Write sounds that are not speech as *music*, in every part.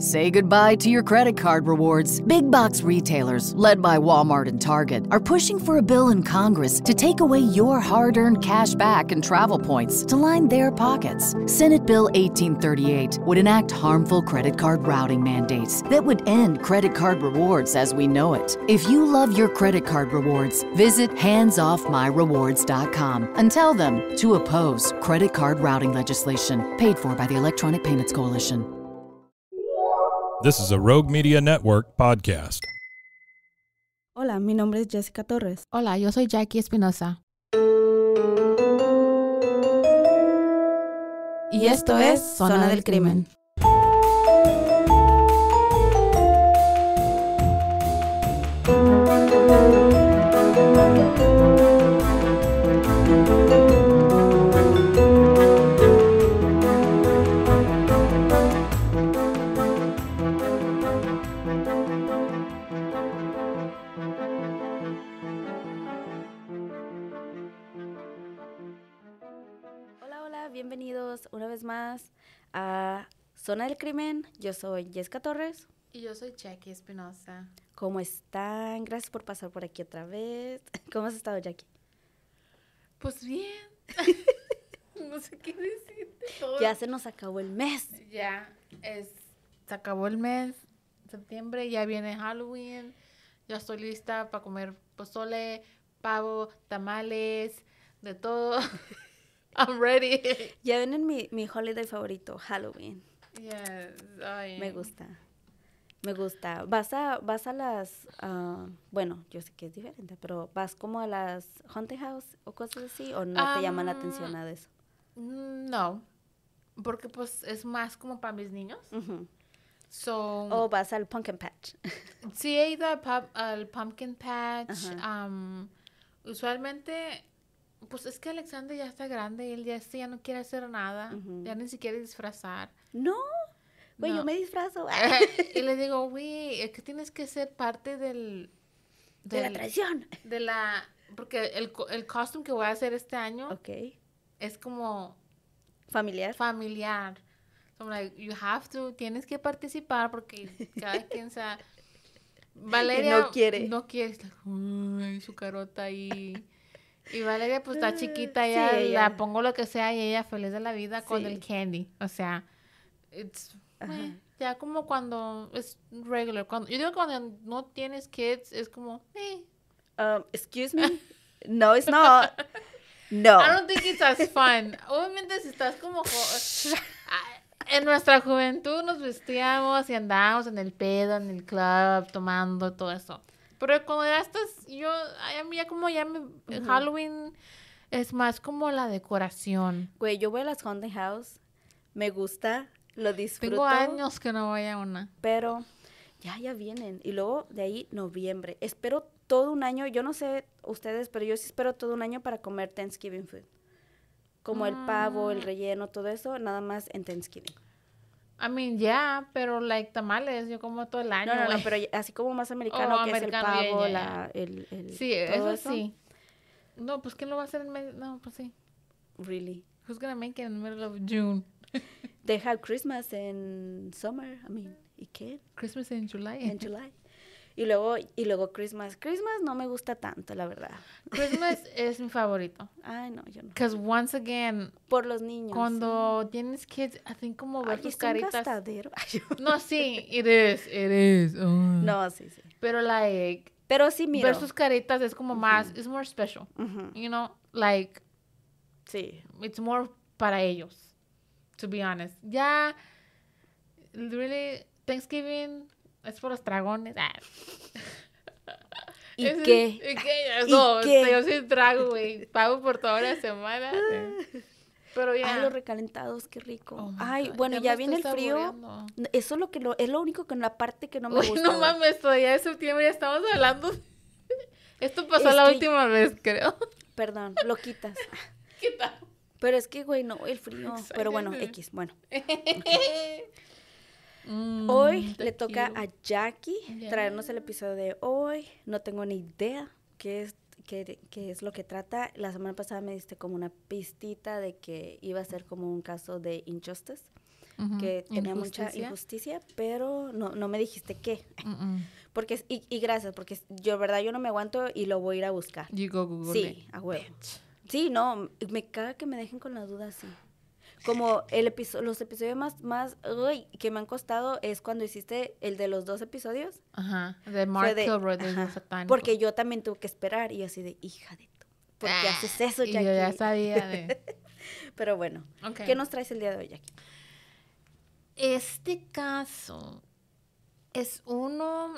Say goodbye to your credit card rewards. Big box retailers, led by Walmart and Target, are pushing for a bill in Congress to take away your hard earned cash back and travel points to line their pockets. Senate Bill 1838 would enact harmful credit card routing mandates that would end credit card rewards as we know it. If you love your credit card rewards, visit handsoffmyrewards.com and tell them to oppose credit card routing legislation paid for by the Electronic Payments Coalition. This is a Rogue Media Network podcast. Hola, mi nombre es Jessica Torres. Hola, yo soy Jackie Espinosa. Y esto es Zona, del Crimen. Crimen. thank you una vez más a Zona del Crimen. Yo soy Jessica Torres. Y yo soy Jackie Espinosa. ¿Cómo están? Gracias por pasar por aquí otra vez. *laughs* ¿Cómo has estado, Jackie? Pues bien. *laughs* no sé qué decirte. Ya se nos acabó el mes. Ya, es, se acabó el mes, septiembre, ya viene Halloween. Ya estoy lista para comer pozole, pavo, tamales, de todo. *laughs* *laughs* ready. *laughs* Ya vienen mi, mi holiday favorito, Halloween. Me gusta. Me gusta. Vas a, vas a las, ah, bueno, yo sé que es diferente, pero vas como a las haunted house o cosas así, o no te llama la atención a eso. Mm, no, porque pues es más como para mis niños. o vas al pumpkin patch. *laughs* sí, he ido al, pumpkin patch. usualmente pues es que Alexander ya está grande, él ya, este ya no quiere hacer nada, ya ni siquiera disfrazar. No, güey, yo me disfrazo. *laughs* *laughs* y le digo, güey, es que tienes que ser parte del, de la traición De la... Porque el, el costume que voy a hacer este año okay. es como... Familiar. Familiar. So like, you have to, tienes que participar porque cada *laughs* quien sabe Valeria no quiere. No quiere. su carota ahí. Y Valeria pues está mm, chiquita, ya la pongo lo que sea y ella feliz de la vida con el candy. O sea, it's, ya como cuando es regular. Cuando, yo digo cuando no tienes kids es como, eh. Um, excuse me. No, it's *laughs* not. No. I don't think it's as fun. Obviamente si estás como... *laughs* en nuestra juventud nos vestíamos y andábamos en el pedo, en el club, tomando todo eso. Pero cuando ya estás, yo, a mí ya como ya me, Halloween es más como la decoración. Güey, yo voy a las Haunted House, me gusta, lo disfruto. Tengo años que no voy a una. Pero ya, ya vienen. Y luego de ahí, noviembre. Espero todo un año, yo no sé ustedes, pero yo sí espero todo un año para comer Thanksgiving food. Como el pavo, el mm. relleno, todo eso, nada más en Thanksgiving. I mean, yeah, pero like tamales, yo como todo el año. No, no, no pero así como más oh, americano que es el pavo, La, el, el, Sí, todo eso, sí. No, pues ¿quién lo va a hacer en medio? No, pues sí. Really. Who's gonna make it in the middle of June? They have Christmas in summer, I mean, it qué? Christmas in July. In July. Y luego, y luego Christmas. Christmas no me gusta tanto, la verdad. Christmas *laughs* es mi favorito. Ay, no, yo no. Because once again. Por los niños. Cuando tienes kids, hacen como ver sus caritas. no, sí, it is, it is. *laughs* No, sí, sí. Pero like. Pero sí, mira. Ver sus caritas es como más, it's more special. You know, like. Sí. It's more para ellos, to be honest. Ya, yeah, really, Thanksgiving es por los dragones. Ah. ¿Y, qué? *laughs* No, yo sí trago, güey. Pago por toda la semana. *laughs* Pero ya. Ay, los recalentados, qué rico. Oh Ay, bueno, ya, viene el frío. Eso es lo que lo, es lo único que en la parte que no me gusta. No mames, todavía es septiembre, ya estamos hablando. *laughs* Esto pasó la última vez, creo. Perdón, lo quitas. ¿Qué tal? Pero es que, güey, no, el frío. Pero bueno, X, bueno hoy mm, le toca a Jackie traernos el episodio de hoy. No tengo ni idea qué es, qué, es lo que trata. La semana pasada me diste como una pistita de que iba a ser como un caso de injustice, que tenía mucha injusticia, pero no, me dijiste qué. Porque, y, gracias, porque yo, verdad, yo no me aguanto y lo voy a ir a buscar. Sí, a Sí, no, me caga que me dejen con la duda así. Como el episodio, los episodios más, más uy, que me han costado es cuando hiciste el de los dos episodios. Ajá, de Mark Kilroy, Porque yo también tuve que esperar y así de, hija de tú, ¿por ah, haces eso, Jackie? yo ya sabía de... *laughs* Pero bueno, ¿qué nos traes el día de hoy, Jackie? Este caso es uno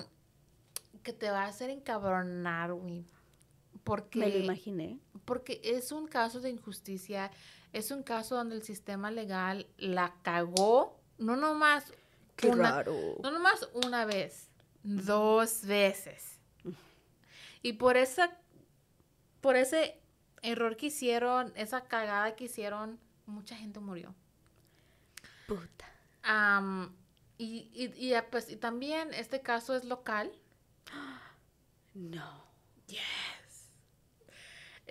que te va a hacer encabronar, güey. Porque, Me lo imaginé. Porque es un caso de injusticia es un caso donde el sistema legal la cagó, no nomás una, una vez, dos veces. Y por esa por ese error que hicieron, esa cagada que hicieron, mucha gente murió. Puta. y, pues, y también este caso es local. No. Yeah.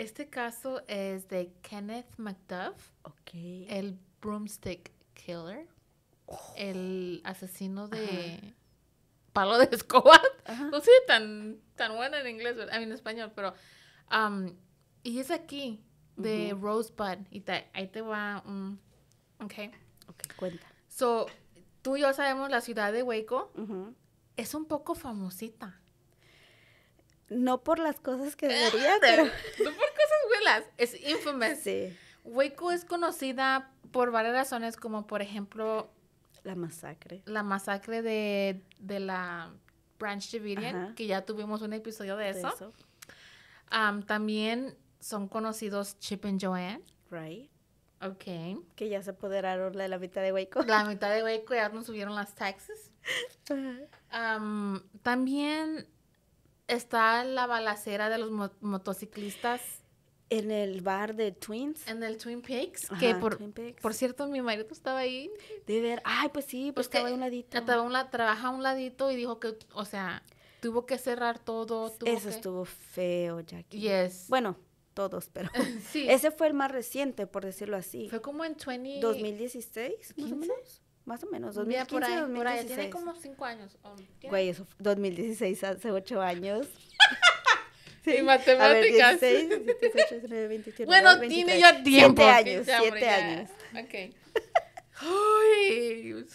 Este caso es de Kenneth McDuff, el Broomstick Killer, el asesino de palo de escoba. No sé, tan, tan buena en inglés, en español, pero... Um, y es aquí, de Rosebud. Y ahí te va ok. cuenta. So, tú y yo sabemos la ciudad de Waco. Es un poco famosita. No por las cosas que debería, *laughs* ah, pero... No por cosas buenas. es infamous. *laughs* Sí. Waco es conocida por varias razones, como por ejemplo... La masacre. La masacre de, la Branch Davidian, que ya tuvimos un episodio de eso. también son conocidos Chip and Joanne. Right. Ok. Que ya se apoderaron de la mitad de Waco. La *laughs* mitad de Waco, ya nos subieron las taxes. también está la balacera de los motociclistas. En el bar de Twins. En el Twin Peaks. que por, por cierto, mi marido estaba ahí. De ver, ay, pues sí, pues estaba a un ladito. Estaba un la, trabaja un ladito y dijo que, o sea, tuvo que cerrar todo. Eso estuvo feo, Jackie. Bueno, todos, pero *laughs* ese fue el más reciente, por decirlo así. Fue como en 2016, más más o menos, 2015, por ahí, 2016. Por ahí, tiene como 5 años. Güey, eso 2016, hace 8 años. sí. *laughs* Y matemáticas. A ver, 16, 17, 18, 19, 20, Bueno, 23, tiene ya tiempo. 7 años, 7 años. Ok. Uy.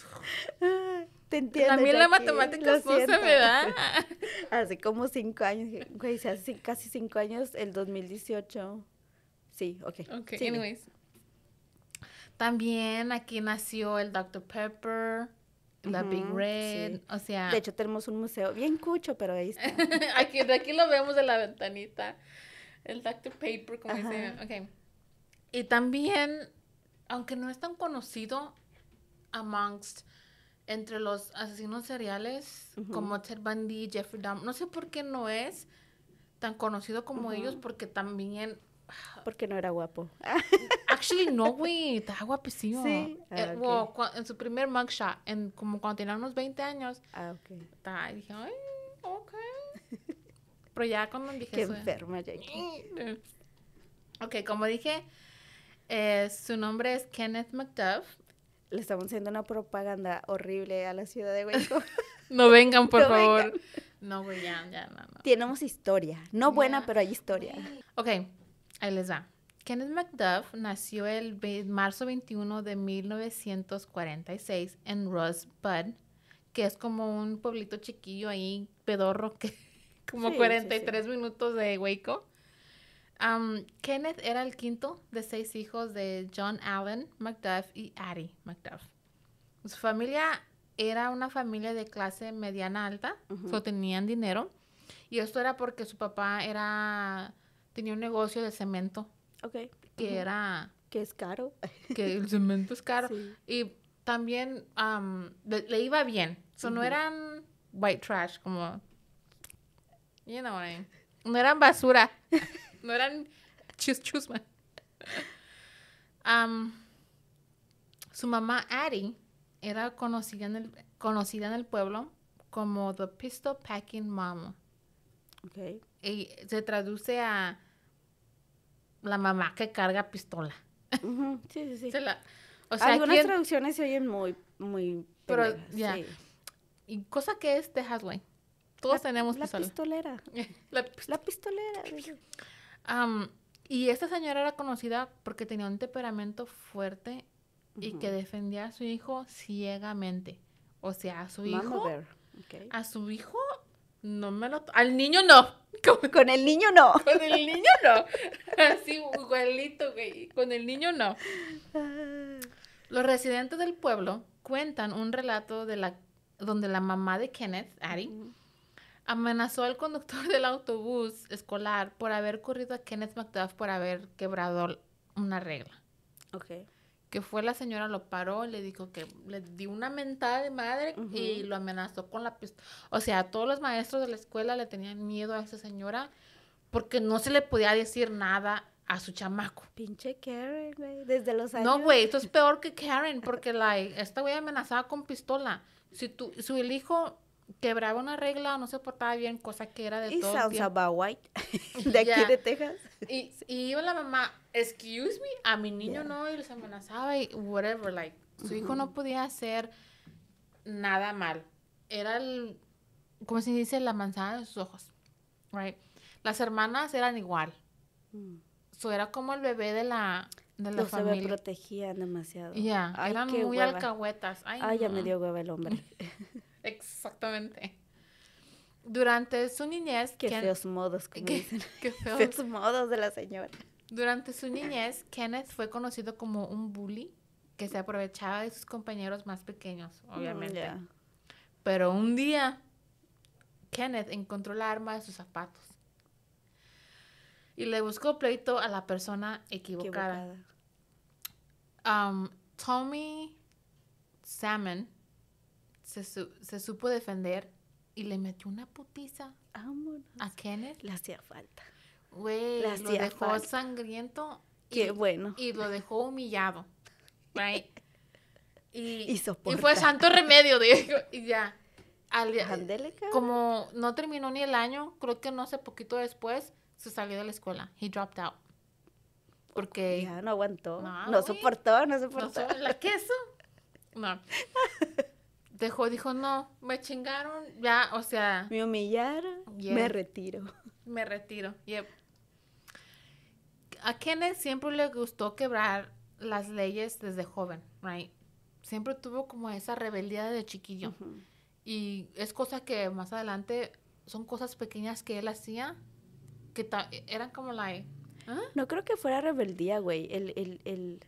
*laughs* Te entiendo. También pues la matemática no se me da. Hace como 5 años, güey, hace casi 5 años, el 2018. Sí, ok. Ok, anyways. También aquí nació el Dr. Pepper, la Big Red, o sea... De hecho, tenemos un museo bien cucho, pero ahí está. *laughs* aquí, de aquí lo vemos de la ventanita. El Dr. Paper, como dice. Okay. Y también, aunque no es tan conocido amongst, entre los asesinos seriales, como Ted Bundy, Jeffrey Dahmer, no sé por qué no es tan conocido como ellos, porque también... Ah, porque no era guapo. *laughs* Actually, no, güey. Estaba guapísimo. Sí. Eh, ah, en su primer mugshot, en, como cuando tenía unos 20 años. Ah, ok. dije, ay, ok. Pero ya cuando dije. Qué enferma, Jackie. *laughs* ok, como dije, eh, su nombre es Kenneth McDuff. Le estamos haciendo una propaganda horrible a la ciudad de Hueco. *laughs* no vengan, por *laughs* favor. No, güey, ya, ya, no, Tenemos historia. No buena, pero hay historia. Ok, ahí les va. Kenneth Macduff nació el marzo 21 de 1946 en Rosebud, que es como un pueblito chiquillo ahí, pedorro, que *laughs* como 43 minutos de Waco. Kenneth era el quinto de seis hijos de John Allen Macduff y Addie Macduff. Su familia era una familia de clase mediana alta, uh tenían dinero, y esto era porque su papá era tenía un negocio de cemento que era... Que es caro. *laughs* Que el cemento es caro. Y también le, iba bien. So, No eran white trash, como... You know what No eran basura. *laughs* no eran chus chusma. su mamá Addie era conocida en el, conocida en el pueblo como The Pistol Packing Mama. Okay. Y se traduce a la mamá que carga pistola. Sí, sí, sí. Algunas traducciones se oyen muy, muy. Pero ya. Y cosa que es Texas, güey. Todos tenemos la Pistolera. *laughs* la, pistolera. y esta señora era conocida porque tenía un temperamento fuerte y que defendía a su hijo ciegamente. O sea, a su hijo. A su hijo no me lo... Al niño no. *laughs* Con, el niño no. *laughs* Con el niño no. Así igualito, güey. Con el niño no. Los residentes del pueblo cuentan un relato de la donde la mamá de Kenneth, Ari, amenazó al conductor del autobús escolar por haber corrido a Kenneth McDuff por haber quebrado una regla. Okay que fue la señora lo paró le dijo que le dio una mentada de madre y lo amenazó con la pistola. O sea, todos los maestros de la escuela le tenían miedo a esa señora porque no se le podía decir nada a su chamaco. Pinche Karen, güey, desde los años. No, güey, esto es *laughs* peor que Karen porque la esta güey amenazaba con pistola. Si tu su el hijo quebraba una regla o no se portaba bien, cosa que era de y todo. Y White, *laughs* de *laughs* aquí de Texas. Y, y iba la mamá, excuse me, a mi niño no, y los amenazaba y whatever, like, su hijo no podía hacer nada mal. Era el, ¿cómo se dice? La manzana de sus ojos, right? Las hermanas eran igual. Mm. su era como el bebé de la, de la familia. protegían demasiado. Ya, yeah. eran muy alcahuetas. Ay, ya me dio hueva el hombre. *laughs* Exactamente. Durante su niñez... Qué feos modos, *laughs* que, dicen. Qué *laughs* feos modos de la señora. Durante su niñez, Kenneth fue conocido como un bully que se aprovechaba de sus compañeros más pequeños, mm, obviamente. Pero un día, Kenneth encontró la arma de sus zapatos y le buscó pleito a la persona equivocada. Um, Tommy Salmon se, supo defender y le metió una putiza a Kenneth. Le hacía falta. Güey, lo dejó sangriento. Y, bueno. Y lo dejó humillado. Y, fue santo remedio, *laughs* digo, y ya. Al, como no terminó ni el año, creo que no sé, poquito después, se salió de la escuela. He dropped out. Porque... Ya, no aguantó. No, soportó, no soportó. ¿La queso? No. *laughs* Dejó, dijo, no, me chingaron, ya, o sea... Me humillaron, me retiro. Me retiro, y a Kenneth siempre le gustó quebrar las leyes desde joven, right? Siempre tuvo como esa rebeldía de chiquillo. Y es cosa que más adelante son cosas pequeñas que él hacía que eran como la... ¿eh? No creo que fuera rebeldía, güey. El,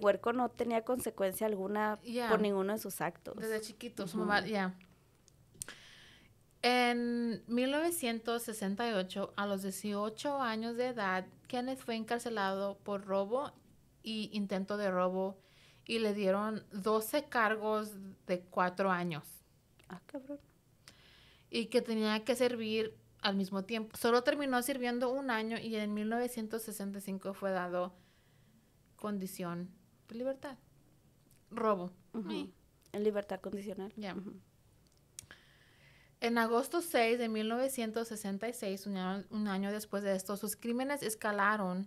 huerco no tenía consecuencia alguna por ninguno de sus actos. Desde chiquito, mamá, ya. En 1968, a los 18 años de edad, Kenneth fue encarcelado por robo y intento de robo y le dieron 12 cargos de 4 años. Ah, cabrón. Y que tenía que servir al mismo tiempo. Solo terminó sirviendo un año y en 1965 fue dado condición de libertad. Robo. En libertad condicional. Ya. En agosto 6 de 1966, un año, después de esto, sus crímenes escalaron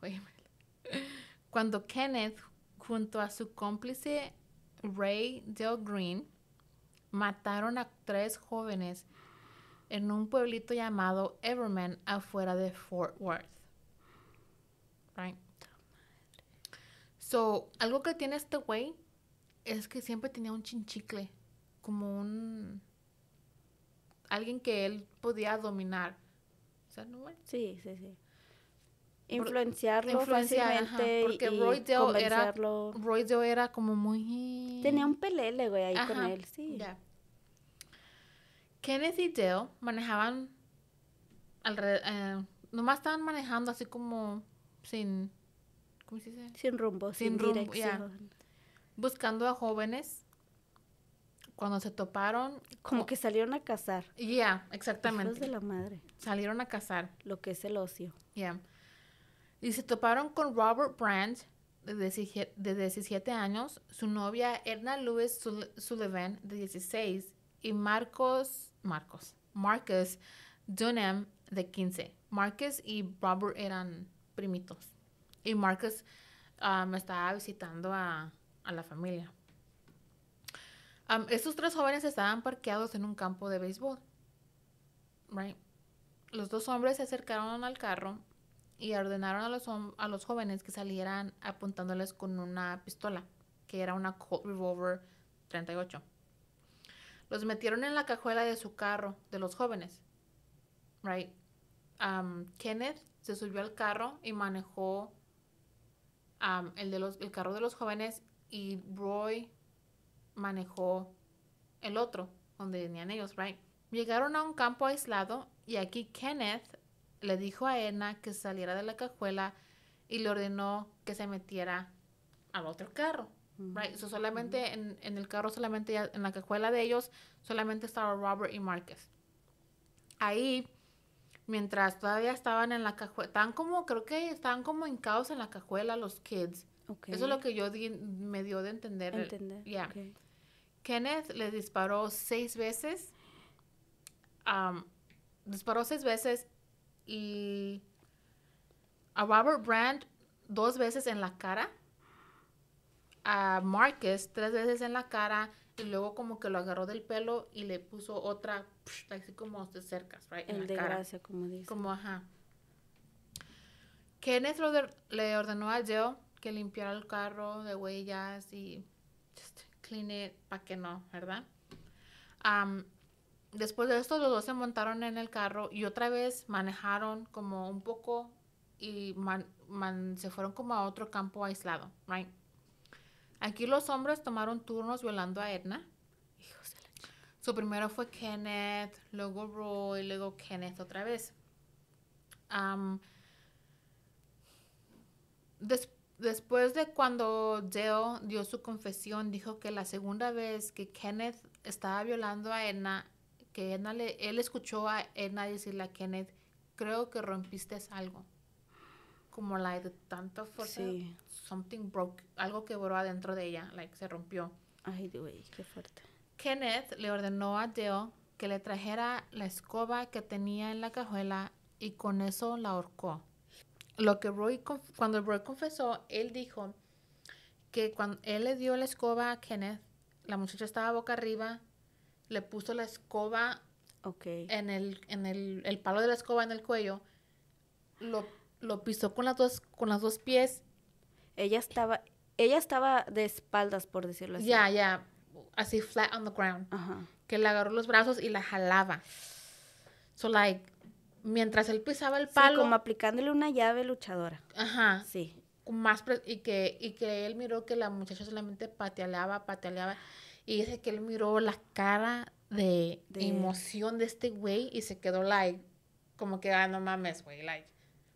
*laughs* cuando Kenneth, junto a su cómplice Ray Del Green, mataron a tres jóvenes en un pueblito llamado Everman afuera de Fort Worth. So, algo que tiene este güey es que siempre tenía un chinchicle como un alguien que él podía dominar. O sea, ¿no? Sí, sí, sí. Influenciarlo Influenciar, porque Roy Deo era Roy Deo era como muy tenía un pelele, güey, ahí con él, sí. Ya. Kenneth y Dale manejaban alrededor, eh, nomás estaban manejando así como sin ¿cómo se dice? Sin rumbo, sin, dirección. Buscando a jóvenes cuando se toparon. Como que salieron a cazar. Ya, yeah, exactamente. Hijos de la madre. Salieron a cazar. Lo que es el ocio. Yeah. Y se toparon con Robert Brandt, de 17, años, su novia Edna Lewis Sullivan, de 16, y Marcos, Marcos, Marcus Dunham, de 15. Marcus y Robert eran primitos. Y Marcus ah, me estaba visitando a, a la familia estos tres jóvenes estaban parqueados en un campo de béisbol. Right. Los dos hombres se acercaron al carro y ordenaron a los, a los jóvenes que salieran apuntándoles con una pistola, que era una Colt Revolver 38. Los metieron en la cajuela de su carro, de los jóvenes. Right. Kenneth se subió al carro y manejó el, de el carro de los jóvenes y Roy manejó el otro, donde venían ellos, right? Llegaron a un campo aislado y aquí Kenneth le dijo a Edna que saliera de la cajuela y le ordenó que se metiera al otro carro. Right? So solamente en, el carro, solamente en la cajuela de ellos, solamente estaban Robert y Marcus. Ahí, mientras todavía estaban en la cajuela, estaban como, creo que estaban como hincados en la cajuela los kids. Eso es lo que yo me dio de entender. Entender. Kenneth le disparó seis veces. disparó seis veces y a Robert Brand dos veces en la cara. A Marcus tres veces en la cara y luego como que lo agarró del pelo y le puso otra así como de cerca right? El en la de cara. Gracia, como dice. Como ajá. Kenneth le ordenó a Joe que limpiar el carro de huellas y just clean it para que no, ¿verdad? después de esto los dos se montaron en el carro y otra vez manejaron como un poco y man, se fueron como a otro campo aislado, right? Aquí los hombres tomaron turnos violando a Edna. Su primero fue Kenneth, luego Roy, luego Kenneth otra vez. después después de cuando Dale dio su confesión, dijo que la segunda vez que Kenneth estaba violando a Edna, que Edna le, él escuchó a Edna decirle a Kenneth, creo que rompiste algo. Como la de tanta fuerza. Sí. Something broke, algo quebró adentro de ella, like se rompió. Ay, güey, qué fuerte. Kenneth le ordenó a Dale que le trajera la escoba que tenía en la cajuela y con eso la ahorcó lo que Roy, cuando Roy confesó, él dijo que cuando él le dio la escoba a Kenneth, la muchacha estaba boca arriba, le puso la escoba en, el, en el, el, palo de la escoba en el cuello, lo, lo pisó con las dos, con las dos pies. Ella estaba, ella estaba de espaldas, por decirlo así. Ya, ya, así flat on the ground. Que le agarró los brazos y la jalaba. So like mientras él pisaba el palo. Sí, como aplicándole una llave luchadora. Ajá. Sí. Más y, que, y que él miró que la muchacha solamente patealeaba, patealeaba. Y dice que él miró la cara de, emoción de este güey y se quedó like, como que, ah, no mames, güey, like.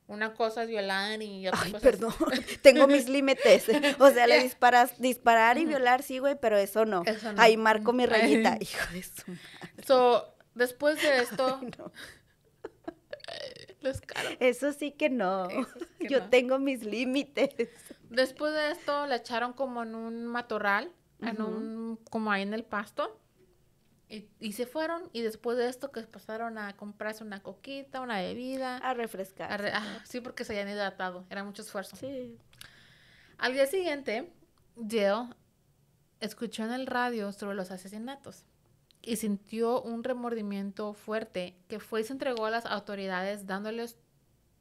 Una cosa es violar y otra Ay, perdón, *laughs* *laughs* tengo mis límites. *laughs* O sea, le disparas, disparar y violar, sí, güey, pero eso no. eso no. Ahí marco mi rayita, hijo de su madre. So, después de esto... *laughs* Eso sí que no. Yo tengo mis límites. Después de esto la echaron como en un matorral, un, como ahí en el pasto. Y, se fueron y después de esto que pasaron a comprarse una coquita, una bebida. A refrescar. Ah, sí, porque se habían hidratado, era mucho esfuerzo. Sí. Al día siguiente, Jill escuchó en el radio sobre los asesinatos y sintió un remordimiento fuerte que fue y se entregó a las autoridades dándoles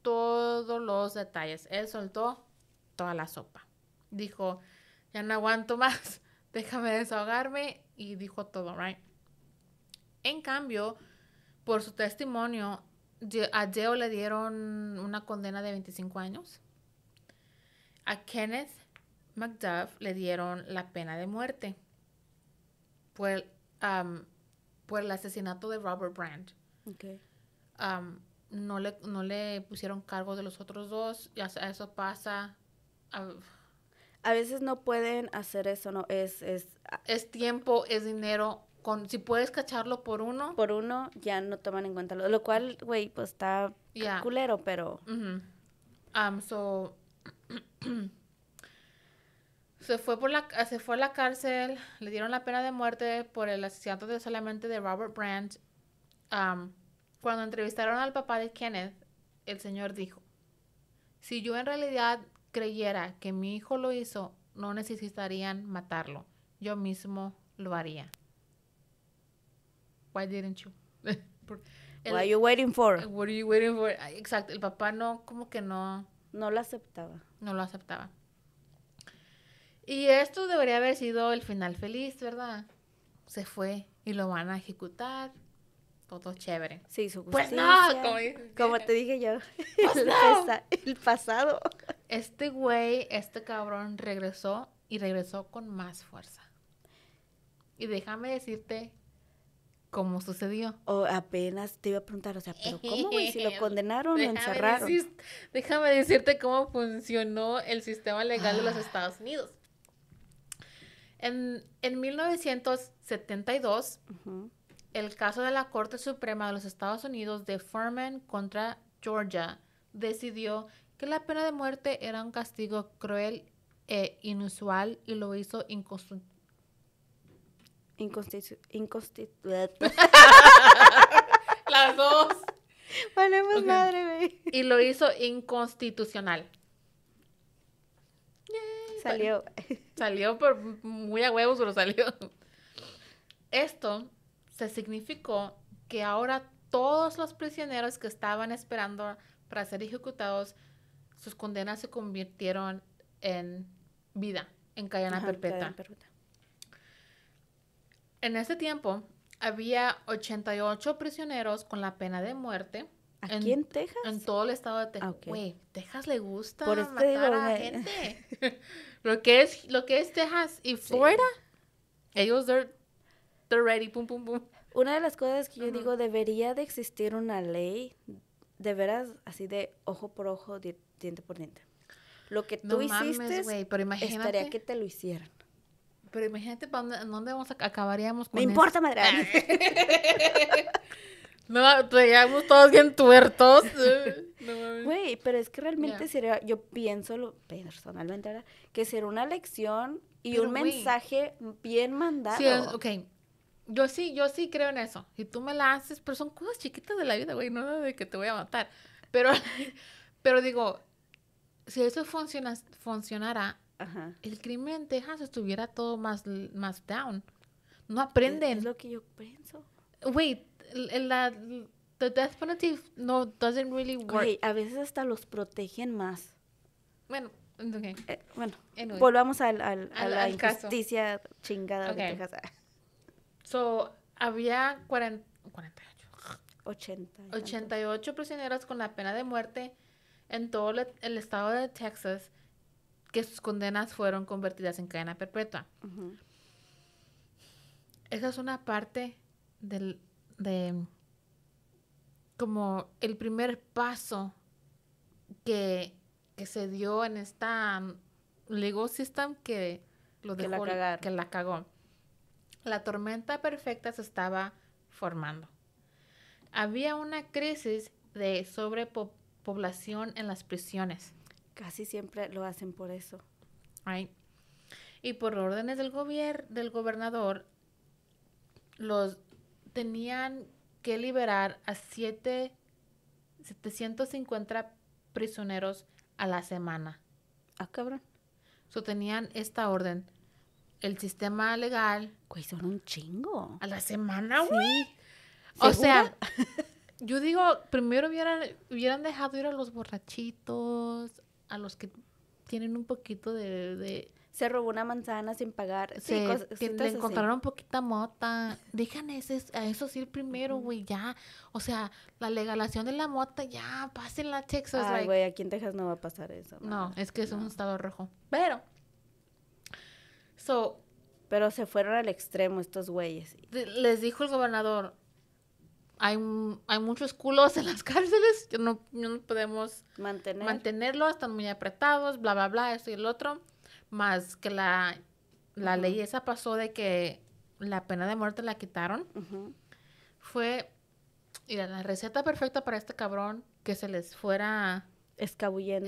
todos los detalles. Él soltó toda la sopa. Dijo, ya no aguanto más, *laughs* déjame desahogarme y dijo todo, right? En cambio, por su testimonio, a Joe le dieron una condena de 25 años. A Kenneth McDuff le dieron la pena de muerte. Pues por el asesinato de Robert Brandt. Okay. no, le, no le pusieron cargo de los otros dos, Ya, eso pasa. Ah, A, veces no pueden hacer eso, no es, es, ah. es tiempo, es dinero. Con, si puedes cacharlo por uno. Por uno, ya no toman en cuenta. Lo, cual, güey, pues está culero, pero. so, *clears throat* *clears throat* Se fue, por la, se fue a la cárcel, le dieron la pena de muerte por el asesinato de solamente de Robert Brandt. cuando entrevistaron al papá de Kenneth, el señor dijo, si yo en realidad creyera que mi hijo lo hizo, no necesitarían matarlo. Yo mismo lo haría. Why didn't you? *laughs* What are you waiting for? What are you waiting for? Exacto, el papá no, como que no. No lo aceptaba. No lo aceptaba. Y esto debería haber sido el final feliz, ¿verdad? Se fue y lo van a ejecutar. Todo chévere. Sí, su justicia. Pues no, como, te dije yo, *laughs* pues el, pasado. Este güey, este cabrón regresó y regresó con más fuerza. Y déjame decirte cómo sucedió. O apenas te iba a preguntar, o sea, pero ¿cómo, güey? Si lo *laughs* condenaron, o encerraron. déjame decirte cómo funcionó el sistema legal de los ah. Estados Unidos. En, 1972, el caso de la Corte Suprema de los Estados Unidos de Furman contra Georgia decidió que la pena de muerte era un castigo cruel e inusual y lo hizo inconstitucional *laughs* Y lo hizo inconstitucional. Salió. *laughs* Salió por muy a huevos, pero salió. Esto se significó que ahora todos los prisioneros que estaban esperando para ser ejecutados, sus condenas se convirtieron en vida, en cadena perpetua. En ese tiempo había 88 prisioneros con la pena de muerte ¿Aquí en, Texas? En todo el estado de Texas. Ah, güey, Texas le gusta matar a la gente. *laughs* lo, que es, lo que es Texas y Florida, ellos they're, they're, ready, pum, pum, pum. Una de las cosas que yo digo, debería de existir una ley de veras así de ojo por ojo, diente por diente. Lo que tú hiciste, wey, pero imagínate, estaría que te lo hicieran. Pero imagínate, ¿para dónde, vamos a, acabaríamos con Me importa, madre. Ah. *laughs* *laughs* No, llegamos todos bien tuertos. *laughs* Güey, pero es que realmente sería, yo pienso lo, personalmente, que será una lección y un mensaje bien mandado. Sí, ok. Yo sí, yo sí creo en eso. Y tú me la haces, pero son cosas chiquitas de la vida, güey, no de que te voy a matar. Pero, *laughs* pero digo, si eso funciona, funcionara, el crimen en Texas estuviera todo más, más down. No aprenden. lo que yo pienso. Güey, la, the death penalty no doesn't really work. a veces hasta los protegen más. Bueno, eh, bueno, volvamos al, al, al, a la injusticia chingada de Texas. So, había 48. 80. 88 prisioneros con la pena de muerte en todo el estado de Texas que sus condenas fueron convertidas en cadena perpetua. Esa es una parte del, de como el primer paso que, se dio en esta mm, legal system que lo dejó, que la, cagó. La tormenta perfecta se estaba formando. Había una crisis de sobrepoblación en las prisiones. Casi siempre lo hacen por eso. Y por órdenes del, gobierno del gobernador, los tenían que liberar a siete, 750 prisioneros a la semana. Ah, cabrón. So, tenían esta orden. El sistema legal. Güey, son un chingo. A la semana, güey. O sea, *laughs* yo digo, primero hubieran, hubieran dejado ir a los borrachitos, a los que tienen un poquito de se robó una manzana sin pagar. se encontraron poquita mota. Dejan ese, a eso el primero, güey, ya. O sea, la legalación de la mota, ya, pásenla a Texas. Ay, güey, aquí en Texas no va a pasar eso. No, es que es un estado rojo. Pero, so... Pero se fueron al extremo estos güeyes. Les dijo el gobernador, hay, hay muchos culos en las *laughs* cárceles, no, no podemos Mantener. mantenerlo, están muy apretados, bla, bla, bla, eso y el otro más que la, la ley esa pasó de que la pena de muerte la quitaron, fue, la receta perfecta para este cabrón que se les fuera... Escabullendo,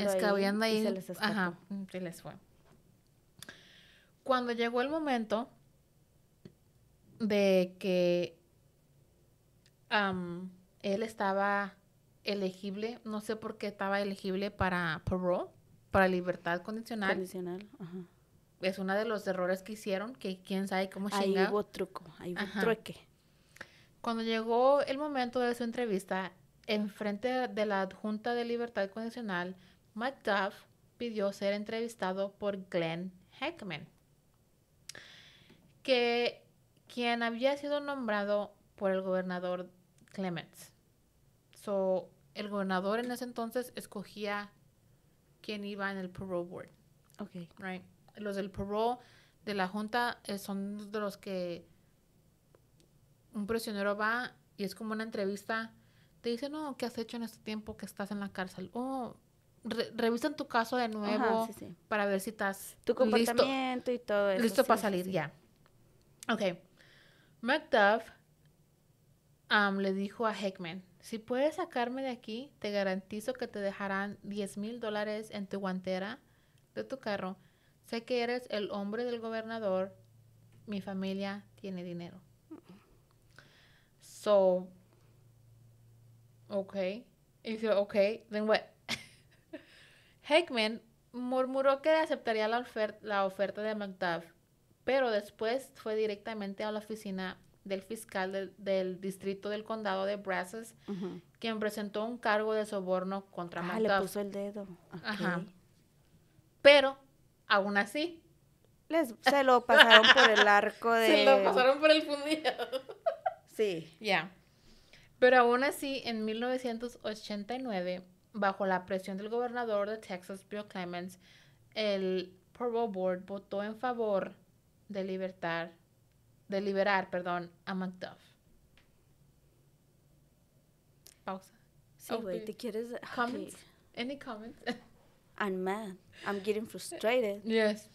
ahí, se les escapó. Ajá, mm, se les fue. Cuando llegó el momento de que él estaba elegible, no sé por qué estaba elegible para parole, para libertad condicional. ajá. Es uno de los errores que hicieron, que quién sabe cómo chingado. Ahí hubo truco, ahí hubo Cuando llegó el momento de su entrevista, enfrente de la Adjunta de Libertad Condicional, McDuff pidió ser entrevistado por Glenn Heckman, que, quien había sido nombrado por el gobernador Clements. So, el gobernador en ese entonces escogía quién iba en el parole board. Right. Los del parole de la junta eh, son de los que un prisionero va y es como una entrevista. Te dicen, no, ¿qué has hecho en este tiempo que estás en la cárcel? Oh, revisan tu caso de nuevo para ver si estás tu comportamiento y todo eso. Listo para salir, ya. Ok. Macduff um, le dijo a Heckman, si puedes sacarme de aquí, te garantizo que te dejarán 10 mil dólares en tu guantera de tu carro. Sé que eres el hombre del gobernador. Mi familia tiene dinero. So, okay. Y okay, then what? *laughs* Heckman murmuró que aceptaría la, oferta, la oferta de McDuff, pero después fue directamente a la oficina del fiscal del distrito del condado de Brazos, quien presentó un cargo de soborno contra ah, le puso el dedo. Ajá. Pero, aún así... Les, se lo pasaron por el arco *laughs* de... Se lo pasaron por el fundido. sí. Ya. Pero aún así, en 1989, bajo la presión del gobernador de Texas, Bill Clemens, el Parole Board votó en favor de libertar de liberar, perdón, a Macduff. Pausa. Sí, ¿te quieres? Comments? Okay. Any comments? *laughs* I'm mad. I'm getting frustrated. Yes.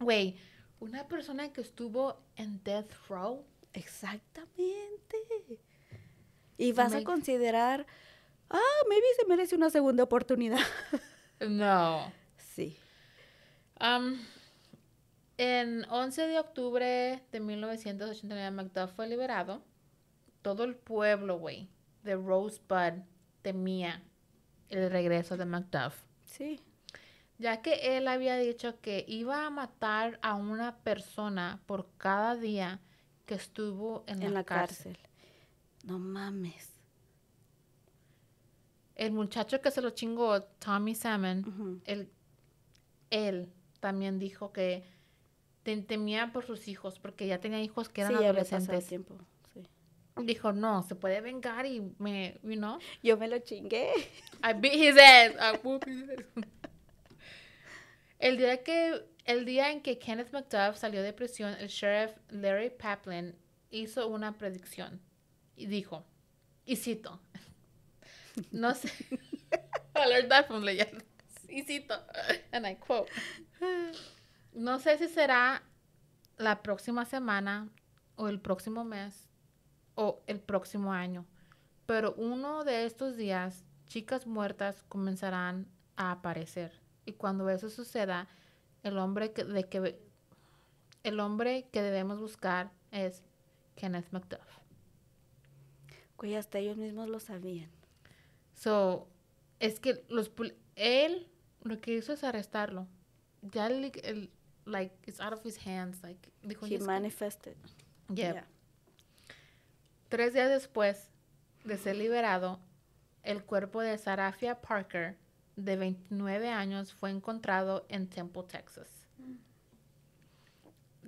Wait. una persona que estuvo en death row. Exactamente. Y vas a considerar, ah, maybe se merece una segunda oportunidad. *laughs* no. Sí. Um, en 11 de octubre de 1989, McDuff fue liberado. Todo el pueblo, güey, de Rosebud temía el regreso de Macduff. Sí. Ya que él había dicho que iba a matar a una persona por cada día que estuvo en, la, cárcel. No mames. El muchacho que se lo chingó, Tommy Salmon, él también dijo que temía por sus hijos, porque ya tenía hijos que eran sí, adolescentes. tiempo. Dijo, no, se puede vengar y me, you know. Yo me lo chingué. *laughs* I beat his ass. I his ass. El día que el día en que Kenneth McDuff salió de prisión, el sheriff Larry Paplin hizo una predicción y dijo, y cito, no sé, *laughs* *laughs* that from y cito, and I quote, no sé si será la próxima semana o el próximo mes o el próximo año, pero uno de estos días chicas muertas comenzarán a aparecer. Y cuando eso suceda, el hombre que, de que, el hombre que debemos buscar es Kenneth McDuff. hasta ellos mismos lo sabían. So, es que los él lo que hizo es arrestarlo. Ya el like it's out of his hands like he manifested yeah. tres días después de ser liberado el cuerpo de Sarafia Parker de 29 años fue encontrado en Temple Texas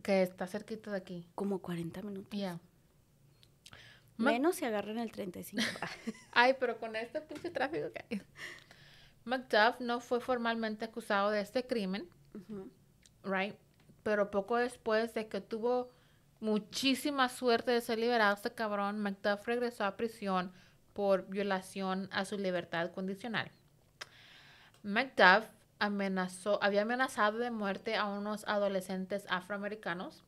que está cerquita de aquí como 40 minutos yeah. Menos si agarran el 35. *laughs* Ay, pero con este pinche tráfico que hay. *laughs* McDuff no fue formalmente acusado de este crimen, uh right? Pero poco después de que tuvo muchísima suerte de ser liberado este cabrón, Macduff regresó a prisión por violación a su libertad condicional. Macduff amenazó, había amenazado de muerte a unos adolescentes afroamericanos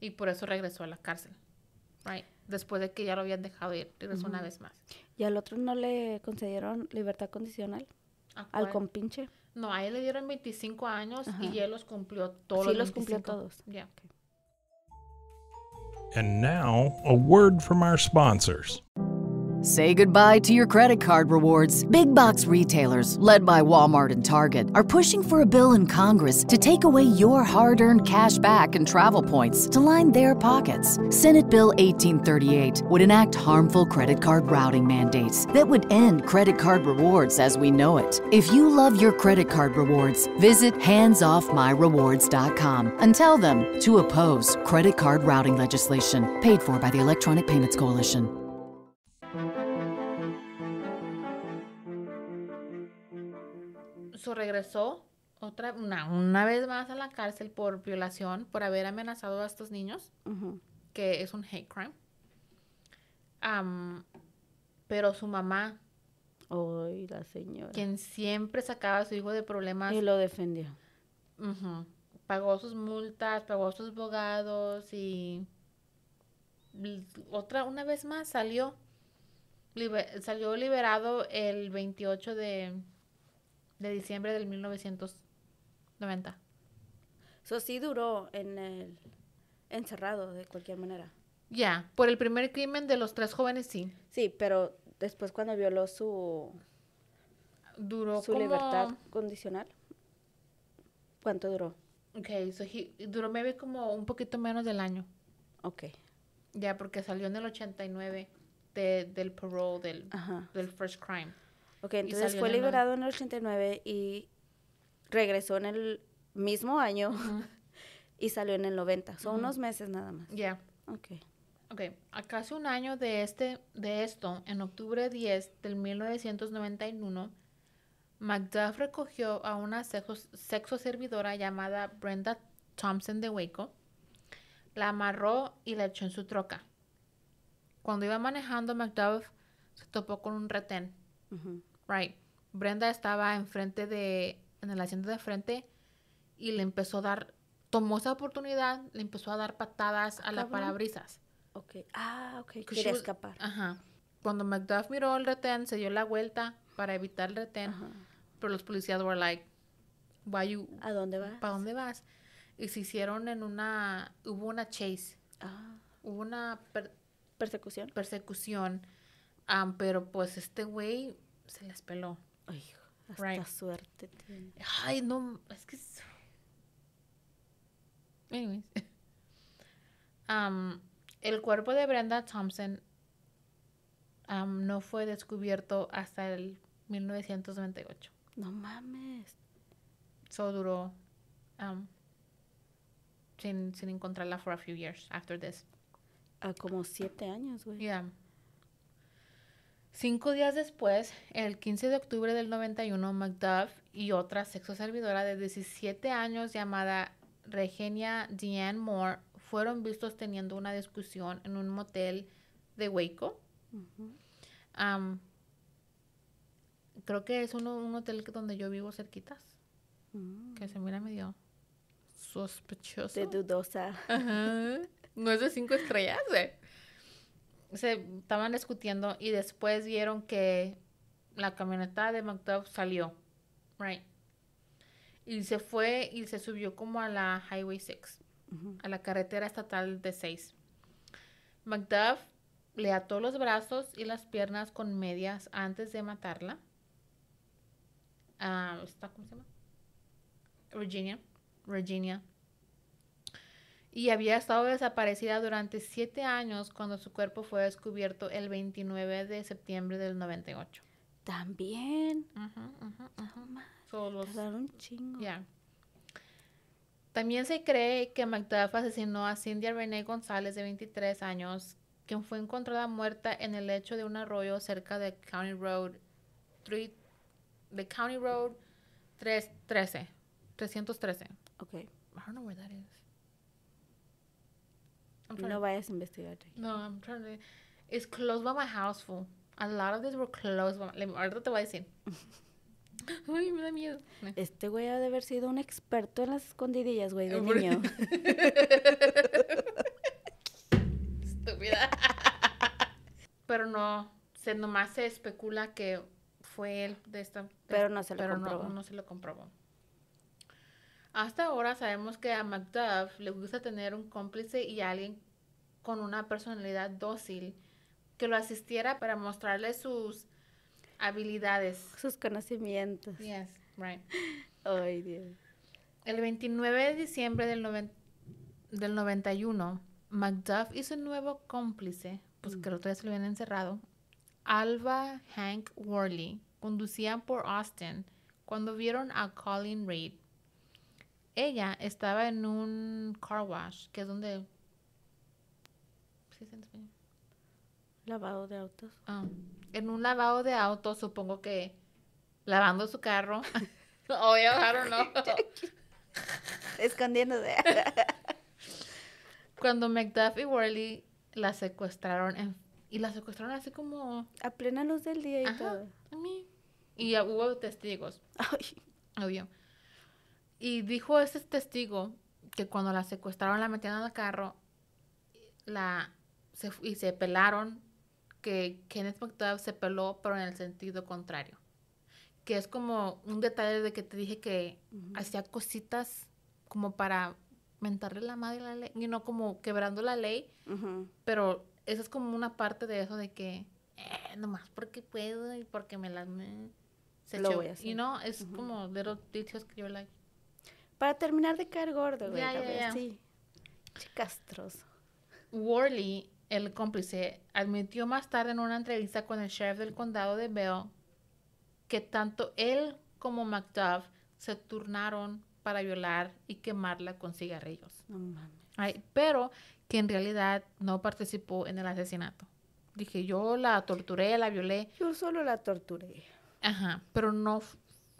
y por eso regresó a la cárcel. Right. Después de que ya lo habían dejado ir, regresó una vez más. ¿Y al otro no le concedieron libertad condicional? al compinche. No, a él le dieron 25 años y él los cumplió todos. Sí, los, cumplió todos. Yeah. Okay. And now, a word from our sponsors. Say goodbye to your credit card rewards. Big box retailers, led by Walmart and Target, are pushing for a bill in Congress to take away your hard earned cash back and travel points to line their pockets. Senate Bill 1838 would enact harmful credit card routing mandates that would end credit card rewards as we know it. If you love your credit card rewards, visit handsoffmyrewards.com and tell them to oppose credit card routing legislation paid for by the Electronic Payments Coalition. regresó otra, una, una, vez más a la cárcel por violación, por haber amenazado a estos niños, que es un hate crime. pero su mamá, quien siempre sacaba a su hijo de problemas. Y lo defendió. pagó sus multas, pagó sus abogados y otra, una vez más salió, salió liberado el 28 de de diciembre del 1990. Eso sí duró en el encerrado de cualquier manera. Ya, por el primer crimen de los tres jóvenes sí. Sí, pero después cuando violó su duró su libertad condicional. ¿Cuánto duró? Ok, so he, duró maybe como un poquito menos del año. Ok. Ya, porque salió en el 89 del parole, del, del first crime. Ok, entonces fue liberado en el 89 y regresó en el mismo año *laughs* y salió en el 90. Son unos meses nada más. Ya. Yeah. Ok. Ok, a casi un año de, este, de esto, en octubre 10 del 1991, McDuff recogió a una sexo, servidora llamada Brenda Thompson de Waco, la amarró y la echó en su troca. Cuando iba manejando, McDuff se topó con un retén. Uh Right. Brenda estaba enfrente de, en el asiento de frente y le empezó a dar, tomó esa oportunidad, le empezó a dar patadas a la parabrisas. Ok. Ah, ok. Quería escapar. Ajá. Cuando McDuff miró el retén, se dio la vuelta para evitar el retén, pero los policías were like, Why you, ¿A dónde vas? ¿Para dónde vas? Y se hicieron en una, hubo una chase. Ah. Hubo una persecución. Persecución. Um, pero pues este güey se las peló. Ay, hasta suerte Ay, no, es que Anyways. *laughs* Um, el cuerpo de Brenda Thompson um, no fue descubierto hasta el 1998. No mames. So duró um, sin, encontrarla for a few years after this. A ah, como siete años, güey. Cinco días después, el 15 de octubre del 91, McDuff y otra sexo servidora de 17 años llamada Regenia Deanne Moore fueron vistos teniendo una discusión en un motel de Waco. creo que es un hotel donde yo vivo cerquitas, mm. que se mira medio sospechoso. De dudosa. Ajá. No es de cinco estrellas, eh? se estaban discutiendo y después vieron que la camioneta de McDuff salió, right? Y se fue y se subió como a la Highway 6, a la carretera estatal de 6. McDuff le ató los brazos y las piernas con medias antes de matarla. Ah, ¿Cómo se llama? Virginia. Virginia y había estado desaparecida durante siete años cuando su cuerpo fue descubierto el 29 de septiembre del 98. También. Ajá, ajá, ajá. Solo. un chingo. Ya. También se cree que McDuff asesinó a Cindy Renee González, de 23 años, quien fue encontrada muerta en el lecho de un arroyo cerca de County Road, 3, de County Road 313. 313. Ok. I don't know where that is no vayas a investigar. No, I'm trying to. It's close by my house, fool. A lot of these were close by my... Ahorita te voy a decir. Uy, *laughs* me da miedo. Este güey ha de haber sido un experto en las escondidillas, güey, de niño. *laughs* Estúpida. *laughs* Pero no, se, nomás se especula que fue él de esta. pero no se lo comprobó. No, no se lo comprobó. Hasta ahora sabemos que a Macduff le gusta tener un cómplice y alguien con una personalidad dócil que lo asistiera para mostrarle sus habilidades. Sus conocimientos. Yes, right. Dios. El 29 de diciembre del, 91, Macduff y su nuevo cómplice, pues que mm. los tres se lo habían encerrado, Alba Hank Worley, conducían por Austin cuando vieron a Colin Reed. Ella estaba en un car wash, que es donde Lavado de autos. Ah, en un lavado de autos, supongo que lavando su carro. *laughs* *laughs* Obvio, claro, no. *laughs* Escondiéndose. Cuando McDuff y Worley la secuestraron y la secuestraron así como a plena luz del día y todo. Y hubo testigos. Obvio. Y dijo ese testigo que cuando la secuestraron la metieron al carro, la y se pelaron, que Kenneth McDowell se peló, pero en el sentido contrario. Que es como un detalle de que te dije que hacía cositas como para mentarle la madre a la ley, y no como quebrando la ley, pero eso es como una parte de eso de que, eh, nomás porque puedo y porque me las... Me, se Lo voy a no, es como little que yo like. Para terminar de caer gordo, güey. Sí, Sí. Che Worley el cómplice, admitió más tarde en una entrevista con el sheriff del condado de Bell que tanto él como McDuff se turnaron para violar y quemarla con cigarrillos. No mames. pero que en realidad no participó en el asesinato. Dije, yo la torturé, la violé. Yo solo la torturé. Ajá, pero no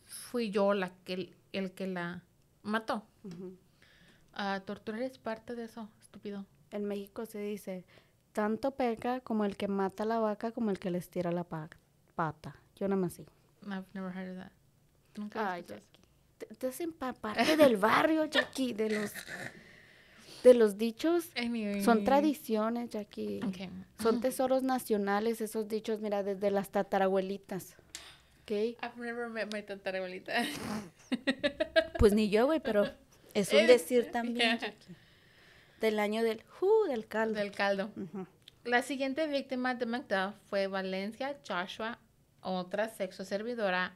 fui yo la el, que la mató. Ah, torturar es parte de eso, estúpido. En México se dice, tanto peca como el que mata a la vaca como el que les tira la pata. Yo nada más sí. I've never heard of that. Nunca Ay, Jackie. Te, hacen parte del barrio, Jackie, de los de los dichos. Son tradiciones, Jackie. Son tesoros nacionales esos dichos, mira, desde las tatarabuelitas. Okay. I've never met my tatarabuelita. pues ni yo, güey, pero es un *laughs* decir también, del año del uh, del caldo. Del caldo. La siguiente víctima de Macduff fue Valencia Joshua, otra sexo servidora,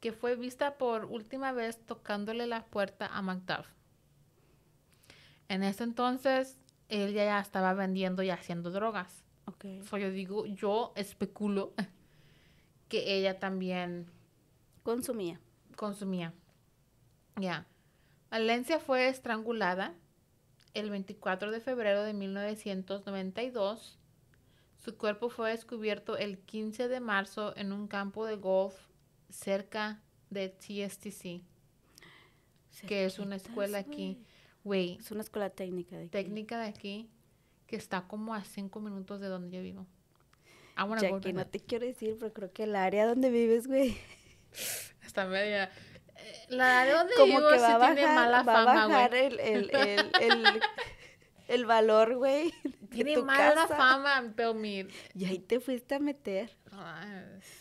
que fue vista por última vez tocándole la puerta a Macduff. En ese entonces, ella ya estaba vendiendo y haciendo drogas. Okay. So, yo digo, yo especulo *laughs* que ella también consumía. Consumía. Ya. Valencia fue estrangulada el 24 de febrero de 1992. Su cuerpo fue descubierto el 15 de marzo en un campo de golf cerca de TSTC, que es una escuela aquí. Wey, es una escuela técnica de aquí. Técnica de aquí, que está como a cinco minutos de donde yo vivo. Ah, que no te quiero decir, pero creo que el área donde vives, güey. Está media eh, la de como que va a bajar, tiene mala va fama, a bajar el, el, el, el, valor, güey. Tiene mala fama fama, Pelmir. Y ahí te fuiste a meter.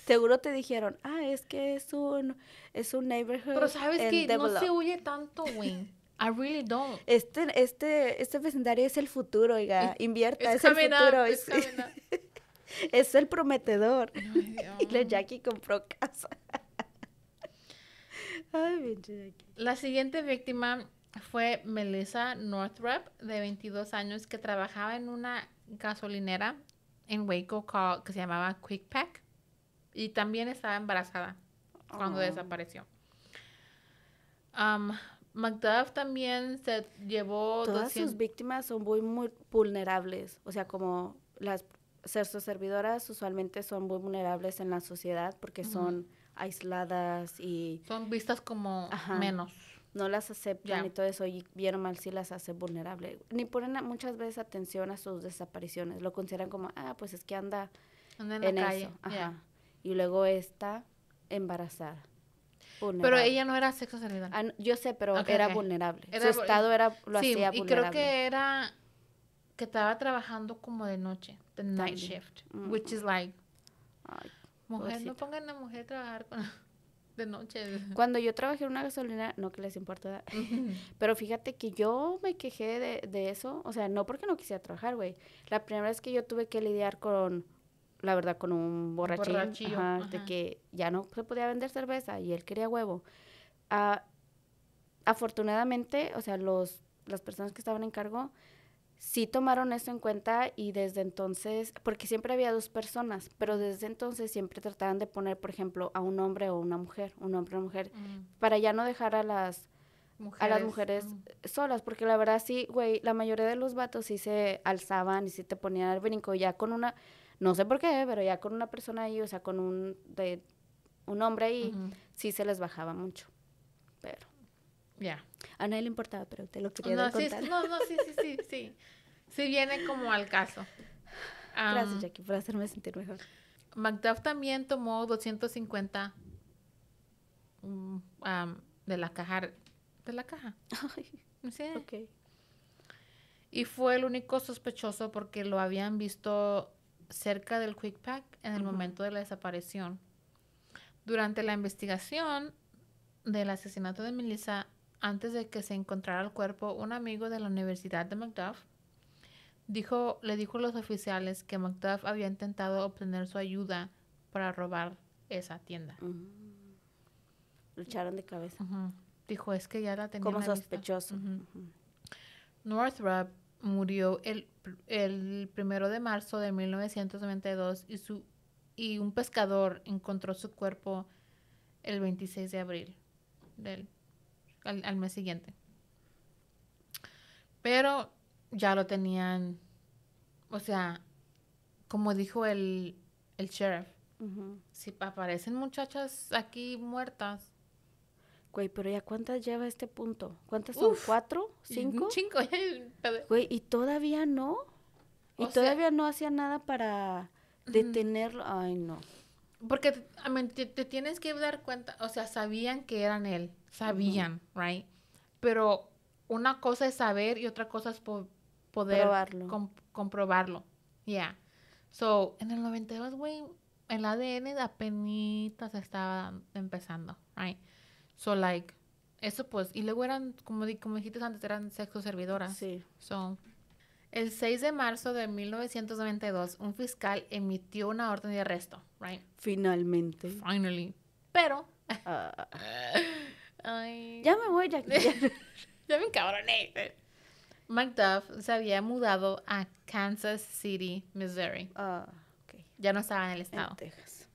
Seguro te dijeron, ah, es que es un, es un neighborhood. Pero sabes que no se huye tanto, güey. I really don't. Este, este, este vecindario es el futuro, oiga. Invierta, es el futuro. *laughs* es, el prometedor. y la Jackie compró casa. La siguiente víctima fue Melissa Northrup, de 22 años, que trabajaba en una gasolinera en Waco que se llamaba Quick Pack. Y también estaba embarazada cuando oh. desapareció. Um, McDuff también se llevó... Todas sus víctimas son muy, vulnerables. O sea, como las ser servidoras usualmente son muy vulnerables en la sociedad porque son aisladas y... Son vistas como menos. No las aceptan y todo eso, y bien mal si las hace vulnerable. Ni ponen muchas veces atención a sus desapariciones, lo consideran como, ah, pues es que anda, en, la calle. Y luego está embarazada. Pero ella no era sexo sanidad. Ah, yo sé, pero era vulnerable. Su estado era, lo hacía vulnerable. Y creo que era que estaba trabajando como de noche, the night shift, mm. which is like Mujer, no pongan a mujer a trabajar *laughs* de noche. Cuando yo trabajé en una gasolina, no que les importa, *laughs* pero fíjate que yo me quejé de, de eso, o sea, no porque no quisiera trabajar, güey. La primera vez que yo tuve que lidiar con, la verdad, con un borrachín, borrachillo, de que ya no se podía vender cerveza y él quería huevo. Ah, afortunadamente, o sea, los, las personas que estaban en cargo sí tomaron eso en cuenta y desde entonces, porque siempre había dos personas, pero desde entonces siempre trataban de poner, por ejemplo, a un hombre o una mujer, un hombre o una mujer, mm. para ya no dejar a las mujeres, a las mujeres mm. solas, porque la verdad sí, güey, la mayoría de los vatos sí se alzaban y sí te ponían al brinco, ya con una, no sé por qué, pero ya con una persona ahí, o sea, con un, de, un hombre ahí, sí se les bajaba mucho, pero... Ya. A nadie le importaba, pero te lo quería no, No, no, sí, sí, *laughs* sí, sí. viene como al caso. Gracias, Jackie, por hacerme sentir mejor. Macduff también tomó 250 mm, de la caja. De la caja. sí. Ok. Y fue el único sospechoso porque lo habían visto cerca del Quick Pack en el momento de la desaparición. Durante la investigación del asesinato de Melissa, antes de que se encontrara el cuerpo, un amigo de la Universidad de Macduff dijo, le dijo a los oficiales que Macduff había intentado obtener su ayuda para robar esa tienda. Lucharon de cabeza. Dijo, es que ya la tenía. Como sospechoso. Northrop murió el, primero de marzo de 1992 y, su, y un pescador encontró su cuerpo el 26 de abril del al, mes siguiente. Pero ya lo tenían, o sea, como dijo el, el sheriff, si aparecen muchachas aquí muertas. Güey, pero ya cuántas lleva este punto? ¿Cuántas son? ¿Cuatro? ¿Cinco? Cinco. Güey, y todavía no. Y todavía no hacía nada para detenerlo. Ay, no. Porque, te, tienes que dar cuenta, o sea, sabían que eran él sabían, right? Pero una cosa es saber y otra cosa es poder comprobarlo. Yeah. So, en el 92, güey, el ADN de apenas estaba empezando, right? So, like, eso pues, y luego eran, como, como dijiste antes, eran sexo servidora, Sí. So, el 6 de marzo de 1992, un fiscal emitió una orden de arresto, right? Finalmente. Finally. Pero, ah. *laughs* Ya me voy, Jack. *laughs* Ya, me encabroné. Macduff se había mudado a Kansas City, Missouri. Ah, ya no estaba en el estado. En Texas.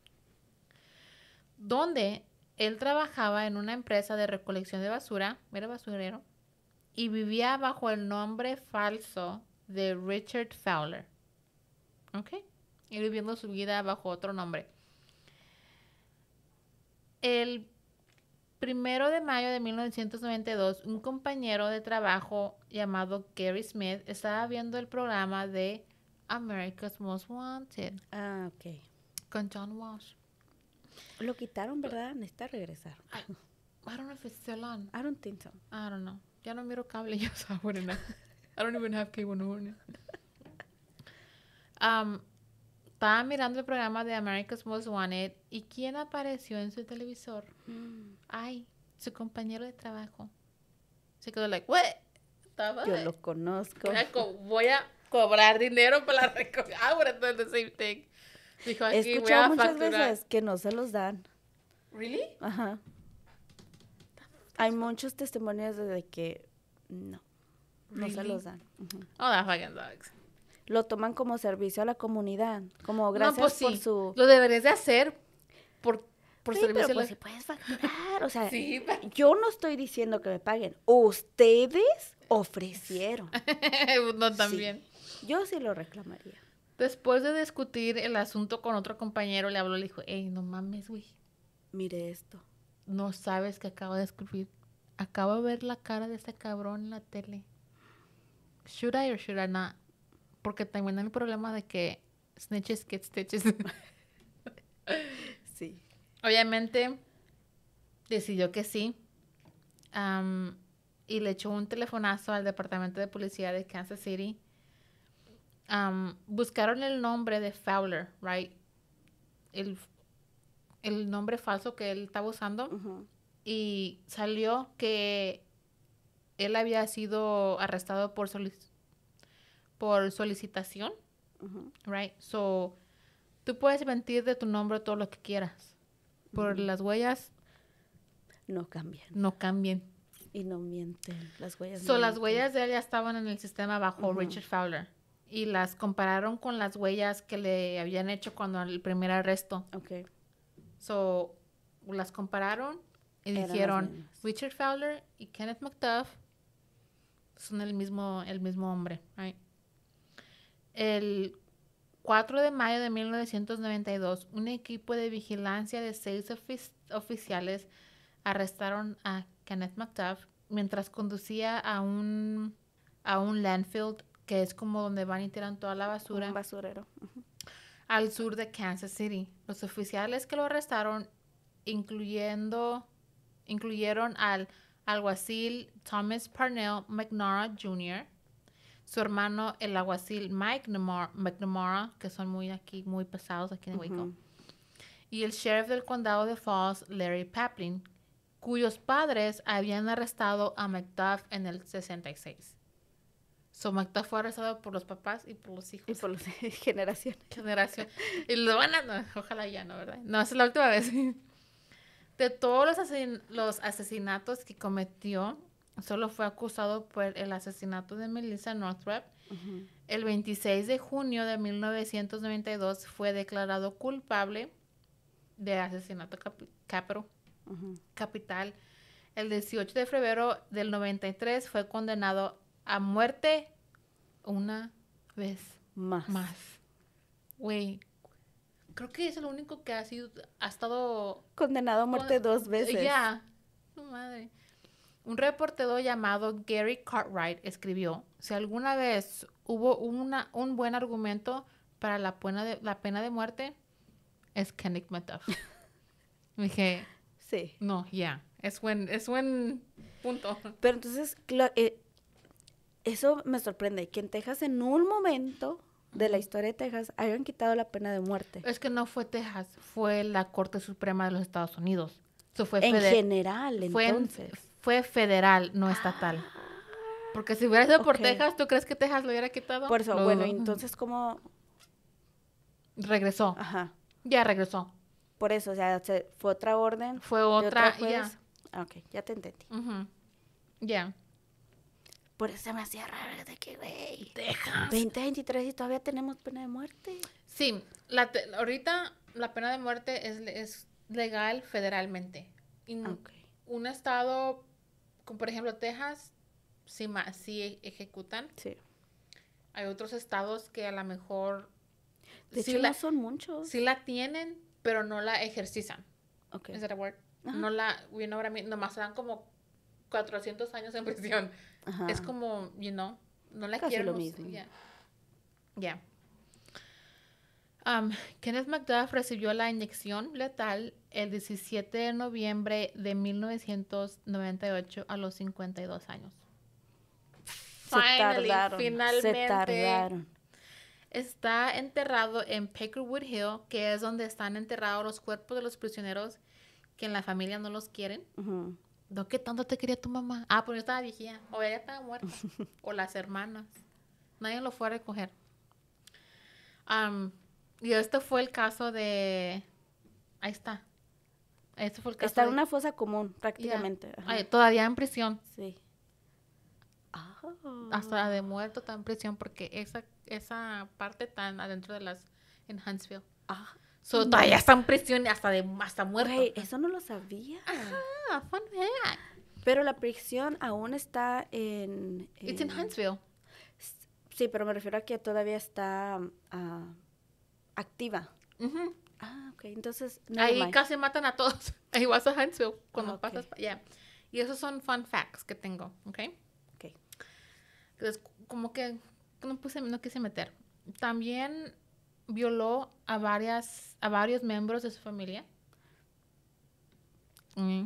Donde él trabajaba en una empresa de recolección de basura, era basurero, y vivía bajo el nombre falso de Richard Fowler. ¿Ok? Y viviendo su vida bajo otro nombre. El primero de mayo de 1992, un compañero de trabajo llamado Gary Smith estaba viendo el programa de America's Most Wanted. Ah, ok. Con John Walsh. Lo quitaron, ¿verdad? Necesita regresar. I, don't know if it's still on. I don't think so. I don't know. Ya no miro cable *laughs* yo I don't even have cable no um, estaba mirando el programa de America's Most Wanted y ¿quién apareció en su televisor? Mm. Ay, su compañero de trabajo. Se quedó like, ¿qué? Yo lo conozco. Voy a, cobrar dinero para la recogida. Ah, bueno, the same thing. Dijo, aquí escuchado muchas veces que no se los dan. ¿Really? Ajá. Hay muchos testimonios de que no, no se los dan. Oh, that fucking sucks lo toman como servicio a la comunidad, como gracias pues por su... Lo deberías de hacer por, por sí, pero, a pues, puedes facturar, o sea, *laughs* yo no estoy diciendo que me paguen, ustedes ofrecieron. *laughs* no, también. Yo sí lo reclamaría. Después de discutir el asunto con otro compañero, le habló, le dijo, hey, no mames, güey. Mire esto. No sabes que acabo de escribir. Acabo de ver la cara de este cabrón en la tele. Should I or should I not? porque también hay el problema de que snitches get stitches. *laughs* sí. Obviamente decidió que sí. y le echó un telefonazo al departamento de policía de Kansas City. buscaron el nombre de Fowler, right? El, nombre falso que él estaba usando. Y salió que él había sido arrestado por solicitud por solicitación, right? So, tú puedes mentir de tu nombre todo lo que quieras. Por las huellas. No cambian. No cambien. Y no mienten. Las huellas. So, las huellas de ella estaban en el sistema bajo Richard Fowler. Y las compararon con las huellas que le habían hecho cuando el primer arresto. Ok. So, las compararon y dijeron, Richard Fowler y Kenneth McDuff son el mismo, el mismo hombre, right? el 4 de mayo de 1992, un equipo de vigilancia de seis oficiales arrestaron a Kenneth McTuff mientras conducía a un, a un landfill, que es como donde van y tiran toda la basura. basurero. Al sur de Kansas City. Los oficiales que lo arrestaron, incluyendo, incluyeron al alguacil Thomas Parnell McNara Jr., su hermano, el aguacil Mike McNamara, que son muy aquí, muy pesados aquí en Waco, y el sheriff del condado de Falls, Larry Paplin, cuyos padres habían arrestado a McDuff en el 66. So, McDuff fue arrestado por los papás y por los hijos. Y por las *laughs* generaciones. Generación. Y lo van a... ojalá ya, ¿no? ¿Verdad? No, es la última vez. *laughs* De todos los, los asesinatos que cometió, solo fue acusado por el asesinato de Melissa Northrup. El 26 de junio de 1992 fue declarado culpable de asesinato capro, capital. El 18 de febrero del 93 fue condenado a muerte una vez más. Más. Güey, creo que es el único que ha sido, ha estado... Condenado a muerte dos veces. Ya, yeah. madre. Un reportero llamado Gary Cartwright escribió, si alguna vez hubo una, un buen argumento para la pena de, la pena de muerte, es Kenneth Me *laughs* dije, sí. No, ya, es, buen, es punto. Pero entonces, eh, eso me sorprende, que en Texas en un momento de la historia de Texas hayan quitado la pena de muerte. Es que no fue Texas, fue la Corte Suprema de los Estados Unidos. Eso fue en general, entonces fue federal, no estatal. Porque si hubiera sido por Texas, ¿tú crees que Texas lo hubiera quitado? Por eso, bueno, entonces cómo regresó. Ajá. Ya regresó. Por eso, o sea, fue otra orden. Fue otra, ya. Ah, ok, ya te entendí. Ya. Por eso me hacía raro de que, güey. Texas. 2023 y todavía tenemos pena de muerte. Sí, ahorita la pena de muerte es, legal federalmente. Y ah, Un estado como por ejemplo Texas, sí, sí e, ejecutan. Sí. Hay otros estados que a lo mejor... De sí la, son muchos. Sí la tienen, pero no la ejercizan. Ok. ¿Es word? No la, bueno know dan como 400 años en *laughs* prisión. Es como, you know, no la Casi lo mismo. Ya. Um, Kenneth McDuff recibió la inyección letal el 17 de noviembre de 1998 a los 52 años. Se tardaron, Se tardaron. Está enterrado en Pickerwood Hill, que es donde están enterrados los cuerpos de los prisioneros que en la familia no los quieren. Uh qué tanto te quería tu mamá? Ah, pues estaba viejía. O ella estaba muerta. *laughs* o las hermanas. Nadie lo fue a recoger. Um, y esto fue el caso de... Ahí está. Este fue el caso está en una fosa común, prácticamente. todavía en prisión. Sí. Ah. Hasta de muerto está en prisión porque esa, esa parte está adentro de las... En Huntsville. Ah. Mm. todavía está en prisión hasta, de, hasta muerto. eso no lo sabía. Ajá, fun fact. Pero la prisión aún está en... en... It's in Huntsville. Sí, pero me refiero a que todavía está... Ah, activa. Ah, ok. Entonces. Ahí casi matan a todos. *laughs* Ahí vas a cuando pasas. Ya. Y esos son fun facts que tengo, ¿ok? Ok. Entonces, como que no, puse, no quise meter. También violó a, varias, a varios miembros de su familia. Mm.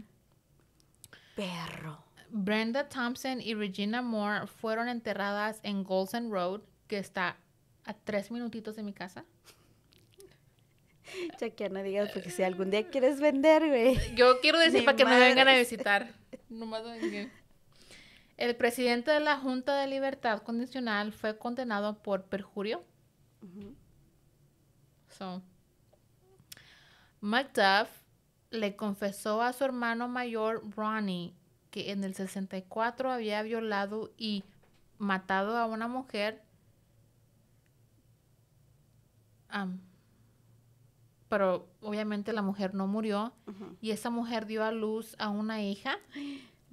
Perro. Brenda Thompson y Regina Moore fueron enterradas en Golson Road, que está a tres minutitos de mi casa. Ya *laughs* no digas, porque si algún día quieres vender, güey. Yo quiero decir para que me vengan a visitar. *laughs* no Nomás El presidente de la Junta de Libertad Condicional fue condenado por perjurio. so, McDuff le confesó a su hermano mayor, Ronnie, que en el 64 había violado y matado a una mujer. Um, pero obviamente la mujer no murió y esa mujer dio a luz a una hija.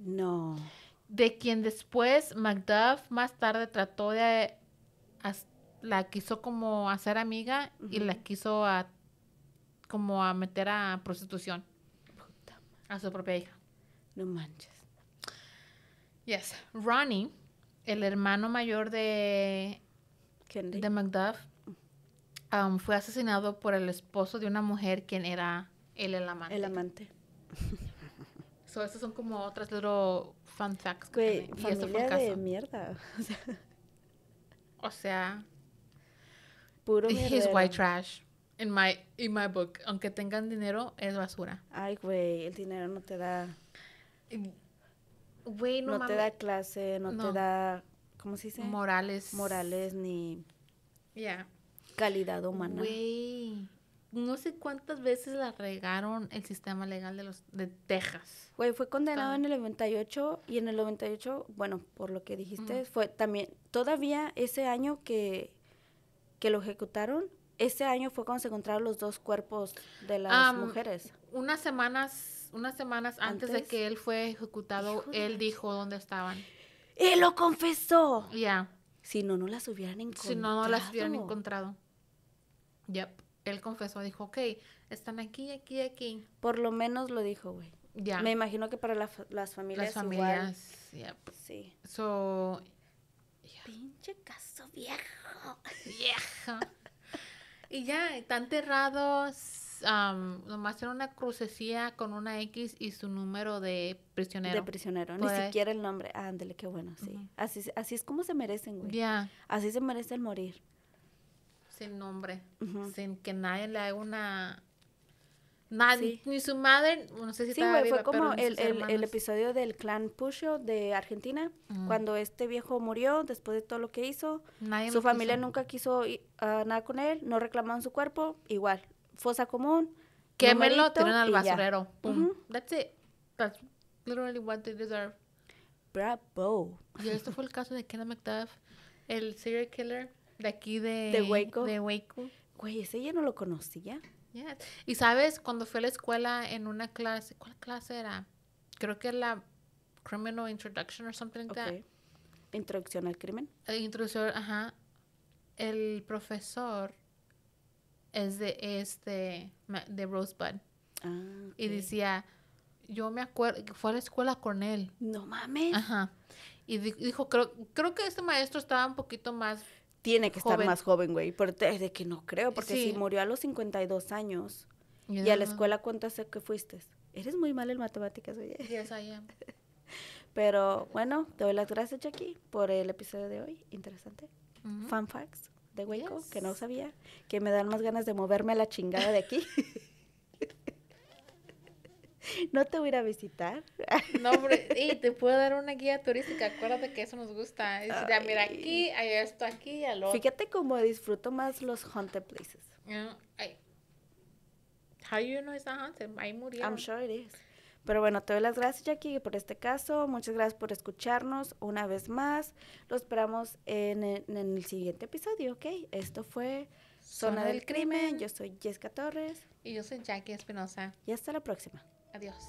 No. De quien después Macduff más tarde trató de la quiso como hacer amiga y la quiso a, como a meter a prostitución a su propia hija. No manches. Yes, Ronnie, el hermano mayor de de Macduff, fue asesinado por el esposo de una mujer quien era él el amante. El amante. *laughs* so, esos son como otras little fun facts. de mierda. *laughs* O sea, o sea puro *laughs* He's white trash. In my, in my book. Aunque tengan dinero, es basura. Ay, güey, el dinero no te da... Güey, no, te da clase, no, te da... ¿Cómo se dice? Morales. Morales, ni... ya calidad humana. Wey. no sé cuántas veces la regaron el sistema legal de los de Texas. Wey, fue condenado en el 98 y en el 98, bueno, por lo que dijiste, fue también todavía ese año que que lo ejecutaron, ese año fue cuando se encontraron los dos cuerpos de las mujeres. Unas semanas, unas semanas antes, de que él fue ejecutado, él dijo dónde estaban. Él lo confesó. Ya. Si no, no las hubieran encontrado. Si no, no las hubieran encontrado. Yep. Él confesó, dijo, ok, están aquí, aquí, aquí. Por lo menos lo dijo, güey. Ya. Me imagino que para las familias. Las familias, Sí. So. Pinche caso viejo. Viejo. y ya, están enterrados, nomás era una crucecilla con una X y su número de prisionero. De prisionero, ni pues siquiera el nombre. Ah, ándale, qué bueno, sí. así, así es como se merecen, güey. Ya. Así se merece el morir sin nombre, sin que nadie le haga una... Nadie, ni su madre, no sé si sí, estaba pero fue como el, el, el, episodio del clan Pusho de Argentina, cuando este viejo murió después de todo lo que hizo. Nadie su familia nunca quiso ah, nada con él, no reclamaron su cuerpo, igual, fosa común. Quémelo, tiran al basurero. Pum. That's it. That's literally what they deserve. Bravo. Y esto fue el caso de Kenneth McDuff, el serial killer de aquí de, de Waco. De Güey, ese ya no lo conocía. Y sabes, cuando fue a la escuela en una clase, ¿cuál clase era? Creo que la Criminal Introduction or something like that. Introducción al crimen. Eh, introducción, ajá. El profesor es de este de Rosebud. Ah, Y decía, yo me acuerdo, fue a la escuela con él. No mames. Ajá. Y dijo, creo, creo que este maestro estaba un poquito más tiene que estar más joven, güey. Pero de que no creo, porque si murió a los 52 años y a la escuela, ¿cuánto hace que fuiste? Eres muy mal en matemáticas, güey. Yes, *laughs* Pero bueno, te doy las gracias, Jackie, por el episodio de hoy. Interesante. Fun facts de Waco que no sabía, que me dan más ganas de moverme a la chingada de aquí. *laughs* *laughs* no te voy a visitar. *laughs* No, pero, y te puedo dar una guía turística, acuérdate que eso nos gusta. Ah, mira, aquí, hay esto, aquí, al Fíjate cómo disfruto más los haunted places. Mm, how you know it's haunted? Ahí I'm sure it is. Pero bueno, te doy las gracias, Jackie, por este caso. Muchas gracias por escucharnos una vez más. Los esperamos en, el siguiente episodio, ¿ok? Esto fue Zona, del, crimen. crimen. Yo soy Jessica Torres. Y yo soy Jackie Espinosa. Y hasta la próxima. Adiós.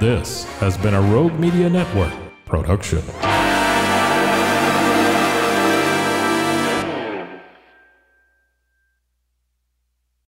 This has been a Rogue Media Network production.